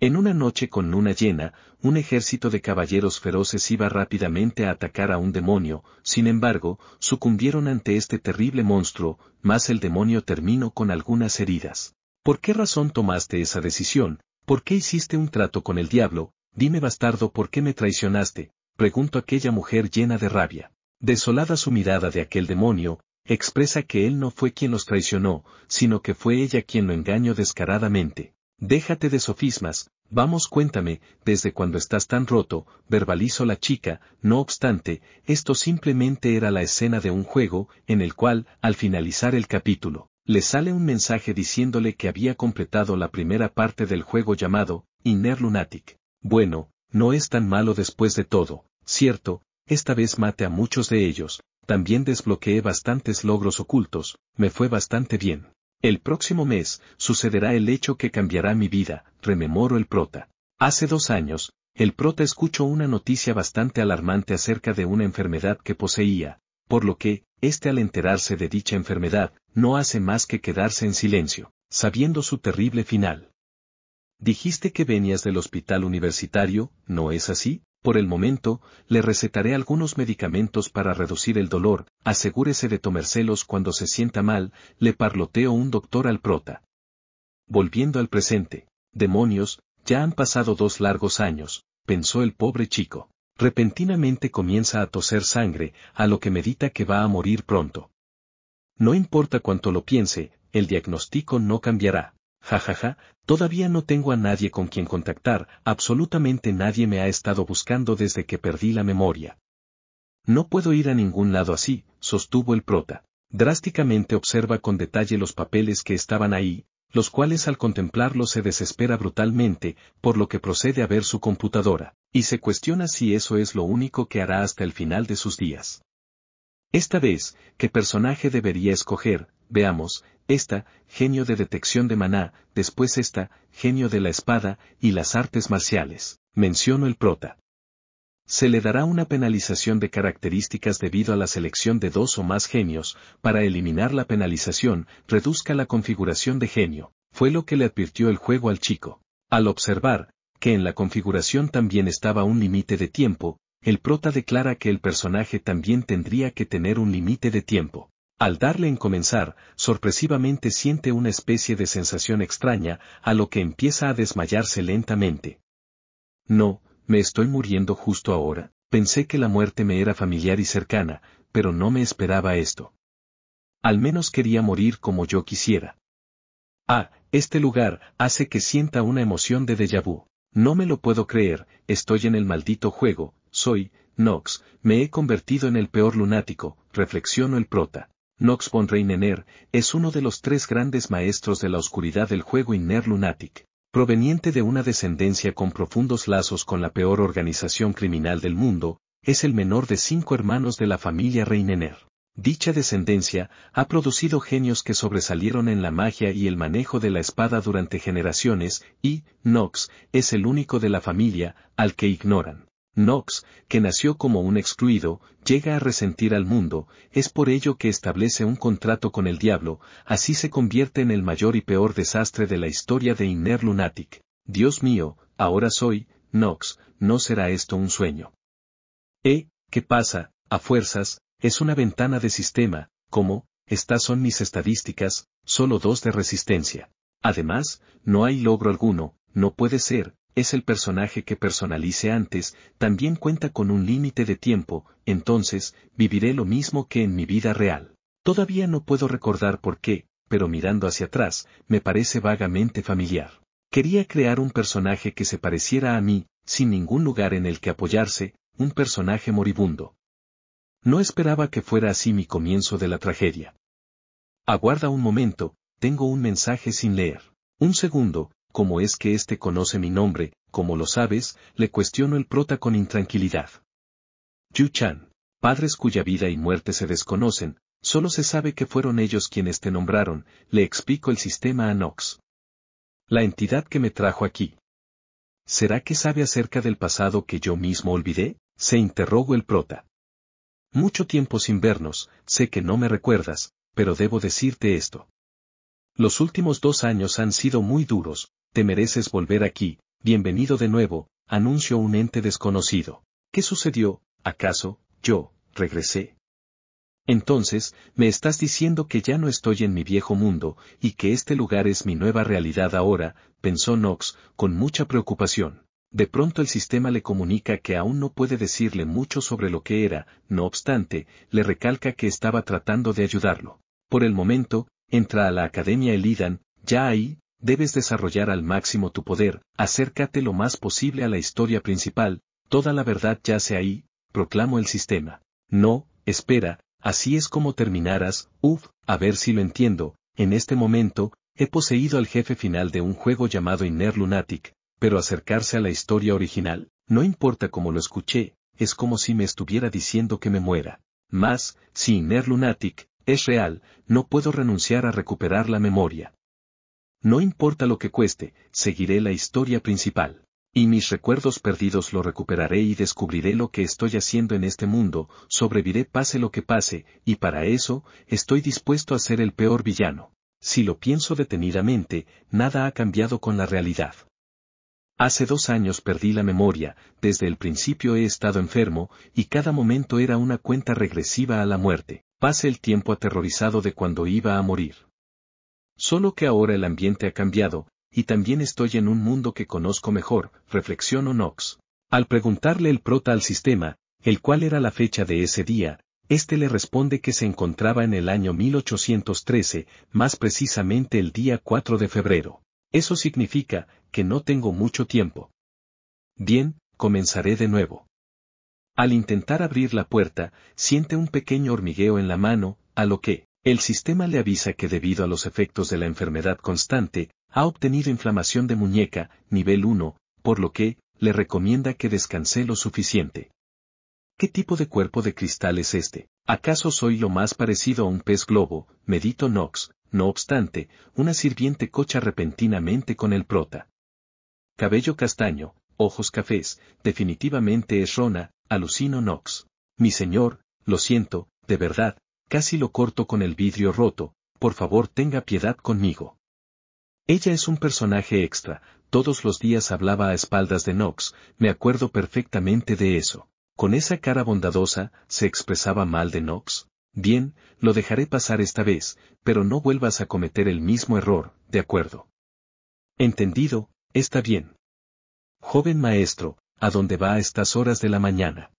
En una noche con luna llena, un ejército de caballeros feroces iba rápidamente a atacar a un demonio, sin embargo, sucumbieron ante este terrible monstruo, Más el demonio terminó con algunas heridas. ¿Por qué razón tomaste esa decisión? ¿Por qué hiciste un trato con el diablo? Dime bastardo, ¿por qué me traicionaste? preguntó aquella mujer llena de rabia. Desolada su mirada de aquel demonio, expresa que él no fue quien los traicionó, sino que fue ella quien lo engañó descaradamente. Déjate de sofismas, vamos cuéntame, desde cuando estás tan roto, verbalizó la chica, no obstante, esto simplemente era la escena de un juego, en el cual, al finalizar el capítulo, le sale un mensaje diciéndole que había completado la primera parte del juego llamado, Inner Lunatic. Bueno, no es tan malo después de todo, cierto, esta vez mate a muchos de ellos, también desbloqueé bastantes logros ocultos, me fue bastante bien. El próximo mes, sucederá el hecho que cambiará mi vida, rememoro el prota. Hace dos años, el prota escuchó una noticia bastante alarmante acerca de una enfermedad que poseía, por lo que, este al enterarse de dicha enfermedad, no hace más que quedarse en silencio, sabiendo su terrible final. Dijiste que venías del hospital universitario, ¿no es así? Por el momento, le recetaré algunos medicamentos para reducir el dolor, asegúrese de tomárselos cuando se sienta mal, le parloteó un doctor al prota. Volviendo al presente, demonios, ya han pasado dos largos años, pensó el pobre chico. Repentinamente comienza a toser sangre, a lo que medita que va a morir pronto. No importa cuánto lo piense, el diagnóstico no cambiará jajaja, todavía no tengo a nadie con quien contactar, absolutamente nadie me ha estado buscando desde que perdí la memoria. No puedo ir a ningún lado así, sostuvo el prota. Drásticamente observa con detalle los papeles que estaban ahí, los cuales al contemplarlo se desespera brutalmente, por lo que procede a ver su computadora, y se cuestiona si eso es lo único que hará hasta el final de sus días. Esta vez, ¿qué personaje debería escoger? veamos, esta, genio de detección de maná, después esta, genio de la espada, y las artes marciales. Menciono el prota. Se le dará una penalización de características debido a la selección de dos o más genios, para eliminar la penalización, reduzca la configuración de genio, fue lo que le advirtió el juego al chico. Al observar, que en la configuración también estaba un límite de tiempo, el prota declara que el personaje también tendría que tener un límite de tiempo. Al darle en comenzar, sorpresivamente siente una especie de sensación extraña, a lo que empieza a desmayarse lentamente. No, me estoy muriendo justo ahora, pensé que la muerte me era familiar y cercana, pero no me esperaba esto. Al menos quería morir como yo quisiera. Ah, este lugar hace que sienta una emoción de déjà vu. No me lo puedo creer, estoy en el maldito juego, soy, Nox, me he convertido en el peor lunático, reflexiono el prota. Nox von Reinener, es uno de los tres grandes maestros de la oscuridad del juego Inner Lunatic, proveniente de una descendencia con profundos lazos con la peor organización criminal del mundo, es el menor de cinco hermanos de la familia Reinener. Dicha descendencia ha producido genios que sobresalieron en la magia y el manejo de la espada durante generaciones, y, Nox, es el único de la familia, al que ignoran. Knox, que nació como un excluido, llega a resentir al mundo, es por ello que establece un contrato con el diablo, así se convierte en el mayor y peor desastre de la historia de Inner Lunatic. Dios mío, ahora soy, Knox, no será esto un sueño. E, ¿qué pasa? A fuerzas, es una ventana de sistema, como, estas son mis estadísticas, solo dos de resistencia. Además, no hay logro alguno, no puede ser, es el personaje que personalice antes, también cuenta con un límite de tiempo, entonces, viviré lo mismo que en mi vida real. Todavía no puedo recordar por qué, pero mirando hacia atrás, me parece vagamente familiar. Quería crear un personaje que se pareciera a mí, sin ningún lugar en el que apoyarse, un personaje moribundo. No esperaba que fuera así mi comienzo de la tragedia. Aguarda un momento, tengo un mensaje sin leer. Un segundo, como es que éste conoce mi nombre? Como lo sabes, le cuestiono el prota con intranquilidad. Yu Chan, padres cuya vida y muerte se desconocen, solo se sabe que fueron ellos quienes te nombraron, le explico el sistema a Nox. La entidad que me trajo aquí. ¿Será que sabe acerca del pasado que yo mismo olvidé? se interrogó el prota. Mucho tiempo sin vernos, sé que no me recuerdas, pero debo decirte esto. Los últimos dos años han sido muy duros, te mereces volver aquí, bienvenido de nuevo, anunció un ente desconocido. ¿Qué sucedió? ¿Acaso, yo, regresé? Entonces, me estás diciendo que ya no estoy en mi viejo mundo, y que este lugar es mi nueva realidad ahora, pensó Knox, con mucha preocupación. De pronto el sistema le comunica que aún no puede decirle mucho sobre lo que era, no obstante, le recalca que estaba tratando de ayudarlo. Por el momento, entra a la Academia Elidan, ya ahí, debes desarrollar al máximo tu poder, acércate lo más posible a la historia principal, toda la verdad yace ahí, proclamo el sistema. No, espera, así es como terminarás, uff, a ver si lo entiendo, en este momento, he poseído al jefe final de un juego llamado Inner Lunatic, pero acercarse a la historia original, no importa cómo lo escuché, es como si me estuviera diciendo que me muera. Más, si Inner Lunatic, es real, no puedo renunciar a recuperar la memoria. No importa lo que cueste, seguiré la historia principal. Y mis recuerdos perdidos lo recuperaré y descubriré lo que estoy haciendo en este mundo, sobreviviré pase lo que pase, y para eso, estoy dispuesto a ser el peor villano. Si lo pienso detenidamente, nada ha cambiado con la realidad. Hace dos años perdí la memoria, desde el principio he estado enfermo, y cada momento era una cuenta regresiva a la muerte. Pase el tiempo aterrorizado de cuando iba a morir. Solo que ahora el ambiente ha cambiado, y también estoy en un mundo que conozco mejor, reflexionó Knox. Al preguntarle el prota al sistema, el cual era la fecha de ese día, este le responde que se encontraba en el año 1813, más precisamente el día 4 de febrero. Eso significa que no tengo mucho tiempo. Bien, comenzaré de nuevo. Al intentar abrir la puerta, siente un pequeño hormigueo en la mano, a lo que, el sistema le avisa que debido a los efectos de la enfermedad constante, ha obtenido inflamación de muñeca, nivel 1, por lo que, le recomienda que descanse lo suficiente. ¿Qué tipo de cuerpo de cristal es este? ¿Acaso soy lo más parecido a un pez globo? Medito Nox, no obstante, una sirviente cocha repentinamente con el prota. Cabello castaño, ojos cafés, definitivamente es Rona, alucino Nox. Mi señor, lo siento, de verdad, casi lo corto con el vidrio roto, por favor tenga piedad conmigo. Ella es un personaje extra, todos los días hablaba a espaldas de Knox, me acuerdo perfectamente de eso. Con esa cara bondadosa, se expresaba mal de Knox. Bien, lo dejaré pasar esta vez, pero no vuelvas a cometer el mismo error, ¿de acuerdo? Entendido, está bien. Joven maestro, ¿a dónde va a estas horas de la mañana?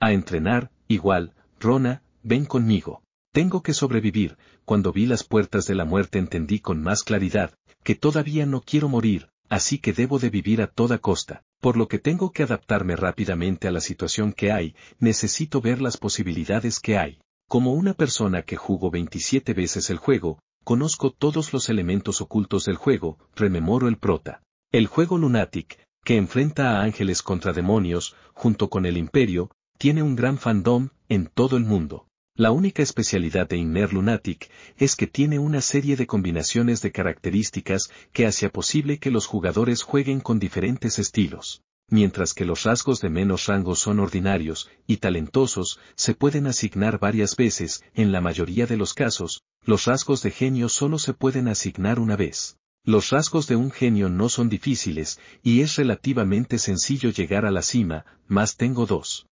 A entrenar, igual, Rona, ven conmigo. Tengo que sobrevivir, cuando vi las puertas de la muerte entendí con más claridad, que todavía no quiero morir, así que debo de vivir a toda costa, por lo que tengo que adaptarme rápidamente a la situación que hay, necesito ver las posibilidades que hay. Como una persona que jugó 27 veces el juego, conozco todos los elementos ocultos del juego, rememoro el prota. El juego Lunatic, que enfrenta a ángeles contra demonios, junto con el imperio, tiene un gran fandom en todo el mundo. La única especialidad de Inner Lunatic es que tiene una serie de combinaciones de características que hace posible que los jugadores jueguen con diferentes estilos. Mientras que los rasgos de menos rango son ordinarios y talentosos, se pueden asignar varias veces, en la mayoría de los casos, los rasgos de genio solo se pueden asignar una vez. Los rasgos de un genio no son difíciles, y es relativamente sencillo llegar a la cima, más tengo dos.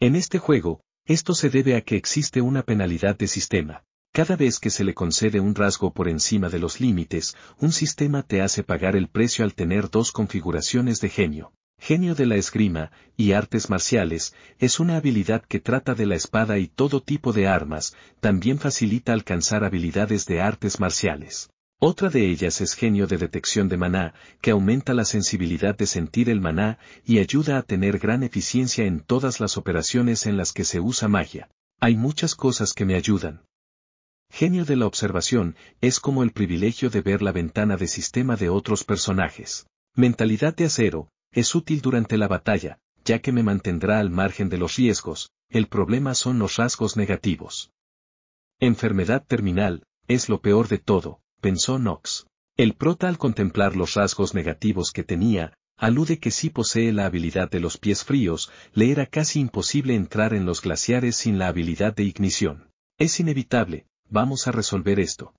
En este juego, esto se debe a que existe una penalidad de sistema. Cada vez que se le concede un rasgo por encima de los límites, un sistema te hace pagar el precio al tener dos configuraciones de genio. Genio de la esgrima y artes marciales es una habilidad que trata de la espada y todo tipo de armas, también facilita alcanzar habilidades de artes marciales. Otra de ellas es genio de detección de maná, que aumenta la sensibilidad de sentir el maná y ayuda a tener gran eficiencia en todas las operaciones en las que se usa magia. Hay muchas cosas que me ayudan. Genio de la observación es como el privilegio de ver la ventana de sistema de otros personajes. Mentalidad de acero es útil durante la batalla, ya que me mantendrá al margen de los riesgos, el problema son los rasgos negativos. Enfermedad terminal es lo peor de todo, pensó Knox. El prota al contemplar los rasgos negativos que tenía, alude que si posee la habilidad de los pies fríos, le era casi imposible entrar en los glaciares sin la habilidad de ignición. Es inevitable, vamos a resolver esto.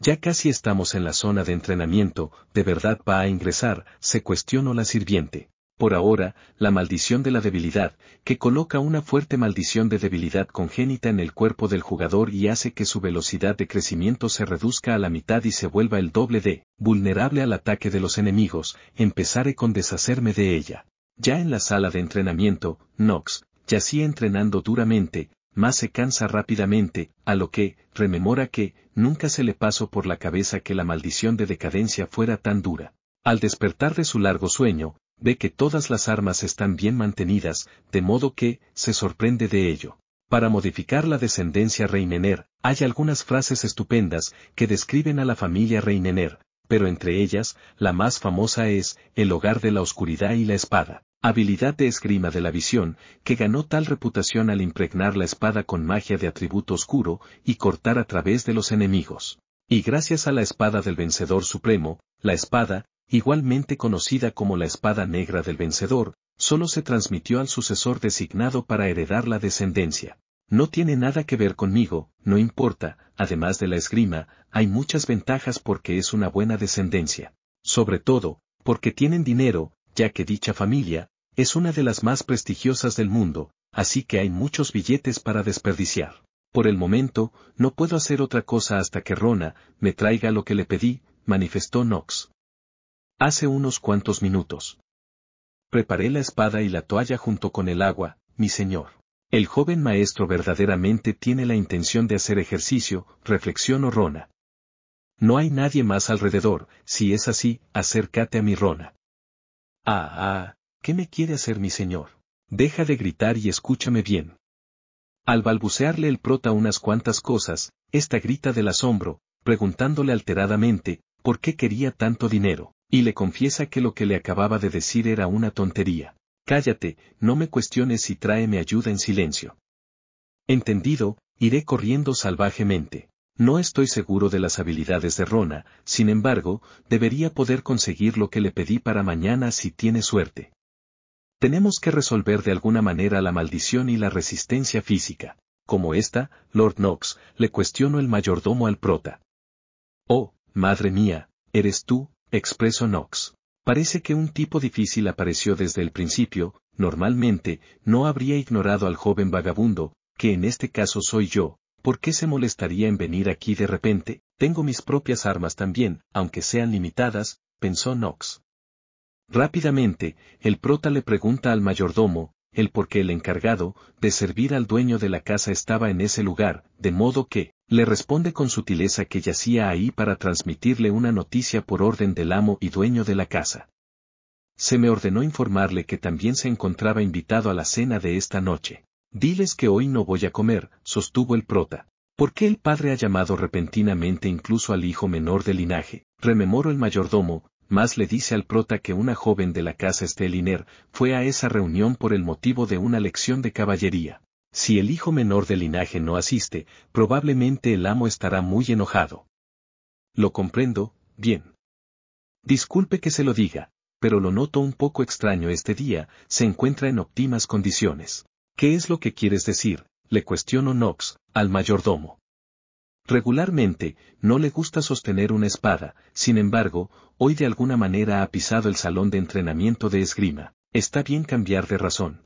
Ya casi estamos en la zona de entrenamiento, ¿de verdad va a ingresar? se cuestionó la sirviente por ahora, la maldición de la debilidad, que coloca una fuerte maldición de debilidad congénita en el cuerpo del jugador y hace que su velocidad de crecimiento se reduzca a la mitad y se vuelva el doble de, vulnerable al ataque de los enemigos, empezaré con deshacerme de ella. Ya en la sala de entrenamiento, Knox, yacía entrenando duramente, más se cansa rápidamente, a lo que, rememora que, nunca se le pasó por la cabeza que la maldición de decadencia fuera tan dura. Al despertar de su largo sueño, ve que todas las armas están bien mantenidas, de modo que, se sorprende de ello. Para modificar la descendencia Reinener, hay algunas frases estupendas que describen a la familia Reinener, pero entre ellas, la más famosa es, el hogar de la oscuridad y la espada, habilidad de esgrima de la visión, que ganó tal reputación al impregnar la espada con magia de atributo oscuro y cortar a través de los enemigos. Y gracias a la espada del vencedor supremo, la espada, igualmente conocida como la espada negra del vencedor, solo se transmitió al sucesor designado para heredar la descendencia. No tiene nada que ver conmigo, no importa, además de la esgrima, hay muchas ventajas porque es una buena descendencia. Sobre todo, porque tienen dinero, ya que dicha familia, es una de las más prestigiosas del mundo, así que hay muchos billetes para desperdiciar. Por el momento, no puedo hacer otra cosa hasta que Rona me traiga lo que le pedí, manifestó Knox hace unos cuantos minutos. Preparé la espada y la toalla junto con el agua, mi señor. El joven maestro verdaderamente tiene la intención de hacer ejercicio, reflexión o rona. No hay nadie más alrededor, si es así, acércate a mi rona. Ah, ah, ¿qué me quiere hacer mi señor? Deja de gritar y escúchame bien. Al balbucearle el prota unas cuantas cosas, esta grita del asombro, preguntándole alteradamente, ¿por qué quería tanto dinero? Y le confiesa que lo que le acababa de decir era una tontería. Cállate, no me cuestiones y tráeme ayuda en silencio. Entendido, iré corriendo salvajemente. No estoy seguro de las habilidades de Rona, sin embargo, debería poder conseguir lo que le pedí para mañana si tiene suerte. Tenemos que resolver de alguna manera la maldición y la resistencia física. Como esta, Lord Knox, le cuestionó el mayordomo al prota. Oh, madre mía, eres tú, Expresó Knox. Parece que un tipo difícil apareció desde el principio, normalmente, no habría ignorado al joven vagabundo, que en este caso soy yo, ¿por qué se molestaría en venir aquí de repente? Tengo mis propias armas también, aunque sean limitadas, pensó Knox. Rápidamente, el prota le pregunta al mayordomo, el por qué el encargado, de servir al dueño de la casa estaba en ese lugar, de modo que, le responde con sutileza que yacía ahí para transmitirle una noticia por orden del amo y dueño de la casa. Se me ordenó informarle que también se encontraba invitado a la cena de esta noche. Diles que hoy no voy a comer, sostuvo el prota. ¿Por qué el padre ha llamado repentinamente incluso al hijo menor del linaje? Rememoro el mayordomo, más le dice al prota que una joven de la casa Esteliner fue a esa reunión por el motivo de una lección de caballería. Si el hijo menor del linaje no asiste, probablemente el amo estará muy enojado. Lo comprendo, bien. Disculpe que se lo diga, pero lo noto un poco extraño este día, se encuentra en óptimas condiciones. ¿Qué es lo que quieres decir? le cuestiono Knox, al mayordomo. Regularmente, no le gusta sostener una espada, sin embargo, hoy de alguna manera ha pisado el salón de entrenamiento de esgrima. Está bien cambiar de razón.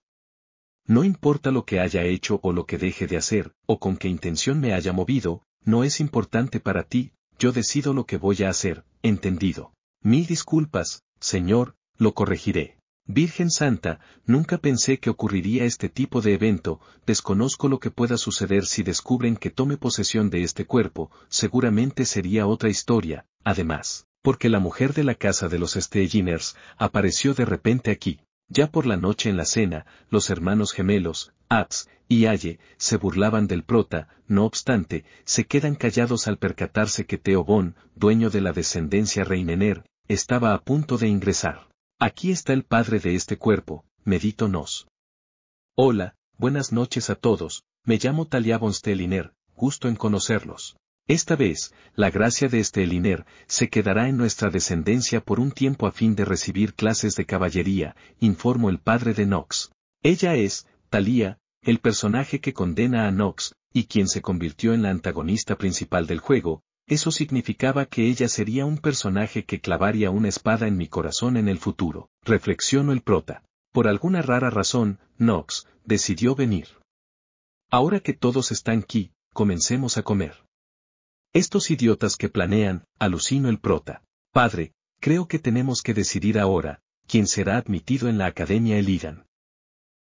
No importa lo que haya hecho o lo que deje de hacer, o con qué intención me haya movido, no es importante para ti, yo decido lo que voy a hacer, entendido. Mil disculpas, Señor, lo corregiré. Virgen Santa, nunca pensé que ocurriría este tipo de evento, desconozco lo que pueda suceder si descubren que tome posesión de este cuerpo, seguramente sería otra historia, además, porque la mujer de la casa de los Stelliners apareció de repente aquí. Ya por la noche en la cena, los hermanos gemelos, Abs y Aye, se burlaban del prota, no obstante, se quedan callados al percatarse que Teobón, dueño de la descendencia Reinener, estaba a punto de ingresar. Aquí está el padre de este cuerpo, medito nos. Hola, buenas noches a todos, me llamo Talia Steliner, gusto en conocerlos. Esta vez, la gracia de este Eliner se quedará en nuestra descendencia por un tiempo a fin de recibir clases de caballería, informó el padre de Knox. Ella es, Talía, el personaje que condena a Knox, y quien se convirtió en la antagonista principal del juego, eso significaba que ella sería un personaje que clavaría una espada en mi corazón en el futuro, reflexionó el prota. Por alguna rara razón, Knox decidió venir. Ahora que todos están aquí, comencemos a comer. Estos idiotas que planean, alucino el prota. Padre, creo que tenemos que decidir ahora, quién será admitido en la Academia Elidan».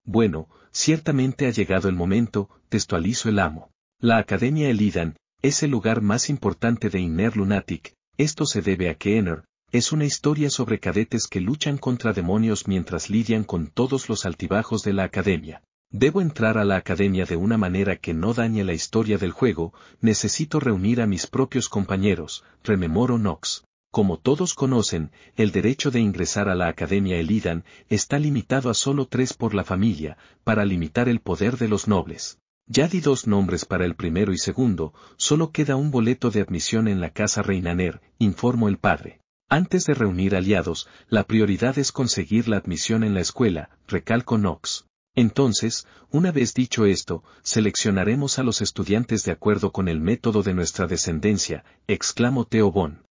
Bueno, ciertamente ha llegado el momento, textualizo el amo. La Academia Elidan, es el lugar más importante de Inner Lunatic, esto se debe a que Enner, es una historia sobre cadetes que luchan contra demonios mientras lidian con todos los altibajos de la academia. Debo entrar a la academia de una manera que no dañe la historia del juego, necesito reunir a mis propios compañeros, rememoro Knox. Como todos conocen, el derecho de ingresar a la Academia Elidan está limitado a solo tres por la familia, para limitar el poder de los nobles. Ya di dos nombres para el primero y segundo, solo queda un boleto de admisión en la casa Reinaner, informó el padre. Antes de reunir aliados, la prioridad es conseguir la admisión en la escuela, recalco Knox. Entonces, una vez dicho esto, seleccionaremos a los estudiantes de acuerdo con el método de nuestra descendencia, exclamó Teobón.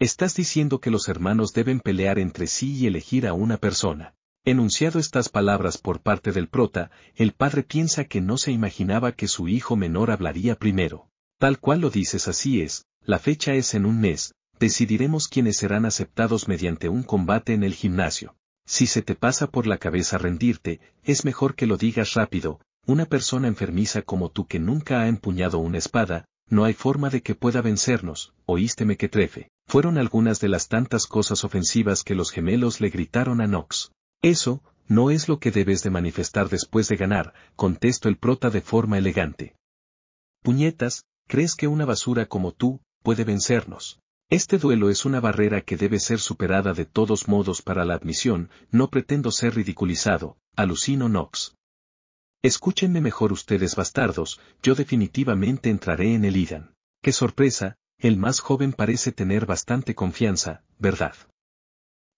Estás diciendo que los hermanos deben pelear entre sí y elegir a una persona. Enunciado estas palabras por parte del prota, el padre piensa que no se imaginaba que su hijo menor hablaría primero. Tal cual lo dices así es, la fecha es en un mes, decidiremos quiénes serán aceptados mediante un combate en el gimnasio. Si se te pasa por la cabeza rendirte, es mejor que lo digas rápido, una persona enfermiza como tú que nunca ha empuñado una espada, no hay forma de que pueda vencernos, oísteme que trefe. Fueron algunas de las tantas cosas ofensivas que los gemelos le gritaron a Nox. Eso, no es lo que debes de manifestar después de ganar, contestó el prota de forma elegante. Puñetas, ¿crees que una basura como tú, puede vencernos? Este duelo es una barrera que debe ser superada de todos modos para la admisión, no pretendo ser ridiculizado, alucino Knox. Escúchenme mejor ustedes bastardos, yo definitivamente entraré en el IDAN. Qué sorpresa, el más joven parece tener bastante confianza, ¿verdad?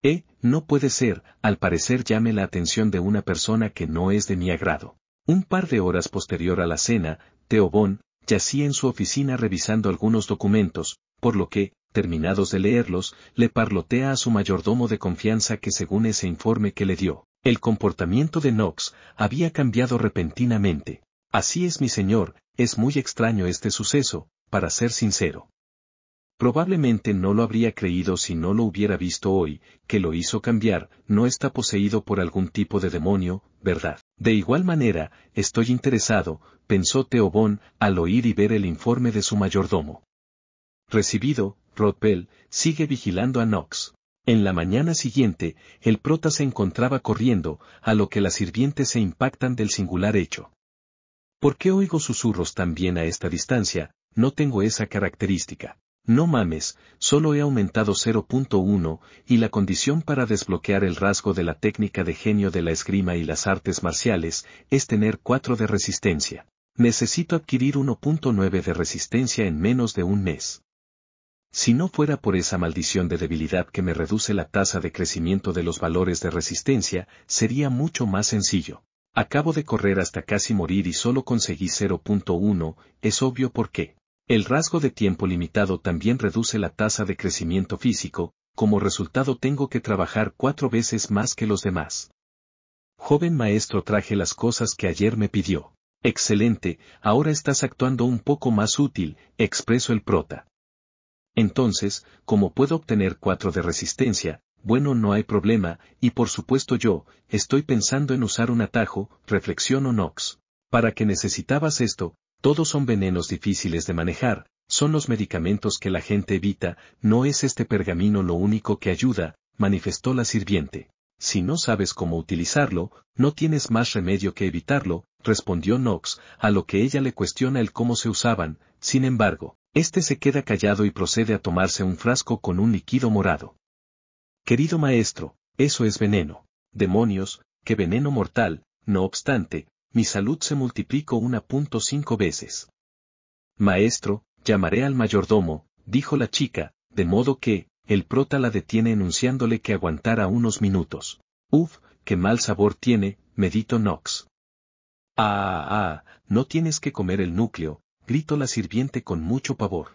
Eh, no puede ser, al parecer llame la atención de una persona que no es de mi agrado. Un par de horas posterior a la cena, Teobón, yacía en su oficina revisando algunos documentos, por lo que, terminados de leerlos, le parlotea a su mayordomo de confianza que según ese informe que le dio, el comportamiento de Knox había cambiado repentinamente. Así es mi señor, es muy extraño este suceso, para ser sincero. Probablemente no lo habría creído si no lo hubiera visto hoy, que lo hizo cambiar, no está poseído por algún tipo de demonio, ¿verdad? De igual manera, estoy interesado, pensó Teobón, al oír y ver el informe de su mayordomo. Recibido, Rothbell sigue vigilando a Knox. En la mañana siguiente, el prota se encontraba corriendo, a lo que las sirvientes se impactan del singular hecho. ¿Por qué oigo susurros también a esta distancia? No tengo esa característica. No mames, solo he aumentado 0.1 y la condición para desbloquear el rasgo de la técnica de genio de la esgrima y las artes marciales es tener 4 de resistencia. Necesito adquirir 1.9 de resistencia en menos de un mes. Si no fuera por esa maldición de debilidad que me reduce la tasa de crecimiento de los valores de resistencia, sería mucho más sencillo. Acabo de correr hasta casi morir y solo conseguí 0.1, es obvio por qué. El rasgo de tiempo limitado también reduce la tasa de crecimiento físico, como resultado tengo que trabajar cuatro veces más que los demás. Joven maestro traje las cosas que ayer me pidió. Excelente, ahora estás actuando un poco más útil, expresó el prota. Entonces, como puedo obtener cuatro de resistencia, bueno no hay problema, y por supuesto yo, estoy pensando en usar un atajo, reflexionó Knox. Nox. Para que necesitabas esto, todos son venenos difíciles de manejar, son los medicamentos que la gente evita, no es este pergamino lo único que ayuda, manifestó la sirviente. Si no sabes cómo utilizarlo, no tienes más remedio que evitarlo, respondió Knox, a lo que ella le cuestiona el cómo se usaban, sin embargo, este se queda callado y procede a tomarse un frasco con un líquido morado. Querido maestro, eso es veneno. Demonios, qué veneno mortal, no obstante, mi salud se multiplicó una punto cinco veces. Maestro, llamaré al mayordomo, dijo la chica, de modo que, el prota la detiene enunciándole que aguantara unos minutos. Uf, qué mal sabor tiene, medito nox, Ah, ah, ah, no tienes que comer el núcleo, gritó la sirviente con mucho pavor.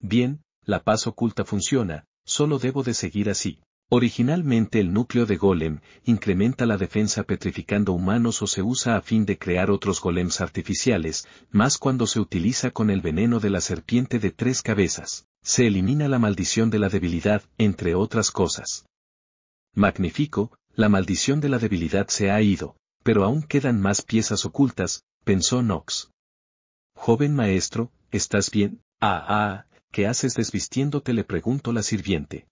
Bien, la paz oculta funciona, solo debo de seguir así. Originalmente el núcleo de golem incrementa la defensa petrificando humanos o se usa a fin de crear otros golems artificiales, más cuando se utiliza con el veneno de la serpiente de tres cabezas. Se elimina la maldición de la debilidad, entre otras cosas. Magnífico, la maldición de la debilidad se ha ido, pero aún quedan más piezas ocultas, pensó Nox. Joven maestro, ¿estás bien? Ah, ah, ¿qué haces desvistiéndote? le pregunto la sirviente.